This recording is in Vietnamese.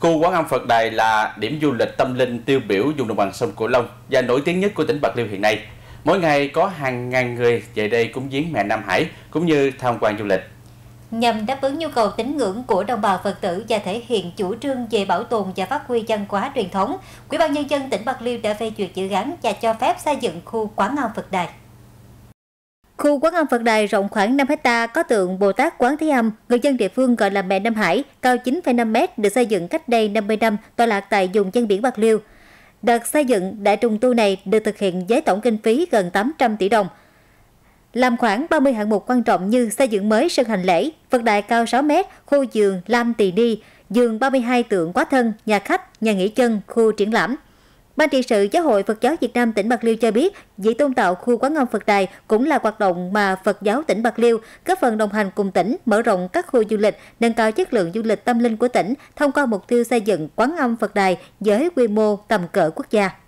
Khu Quán Âm Phật Đài là điểm du lịch tâm linh tiêu biểu vùng đồng bằng sông Cửu Long và nổi tiếng nhất của tỉnh Bạc Liêu hiện nay. Mỗi ngày có hàng ngàn người về đây cúng viếng mẹ Nam Hải cũng như tham quan du lịch. Nhằm đáp ứng nhu cầu tín ngưỡng của đồng bào Phật tử và thể hiện chủ trương về bảo tồn và phát huy văn hóa truyền thống, Ủy ban nhân dân tỉnh Bạc Liêu đã phê duyệt dự án và cho phép xây dựng khu Quán Âm Phật Đài. Khu quán âm Phật Đài rộng khoảng 5 hecta có tượng Bồ Tát Quán Thế Âm, người dân địa phương gọi là mẹ Nam Hải, cao 9,5 m, được xây dựng cách đây 50 năm, tọa lạc tại vùng chân biển Bạc Liêu. Đợt xây dựng đại trùng tu này được thực hiện với tổng kinh phí gần 800 tỷ đồng. Làm khoảng 30 hạng mục quan trọng như xây dựng mới sân hành lễ, Phật Đài cao 6 m, khu giường Lam Tỳ Ni, giường 32 tượng quá thân, nhà khách, nhà nghỉ chân, khu triển lãm – Ban trị sự Giáo hội Phật giáo Việt Nam tỉnh Bạc Liêu cho biết, việc tôn tạo khu quán âm Phật Đài cũng là hoạt động mà Phật giáo tỉnh Bạc Liêu góp phần đồng hành cùng tỉnh mở rộng các khu du lịch, nâng cao chất lượng du lịch tâm linh của tỉnh thông qua mục tiêu xây dựng quán âm Phật Đài với quy mô tầm cỡ quốc gia.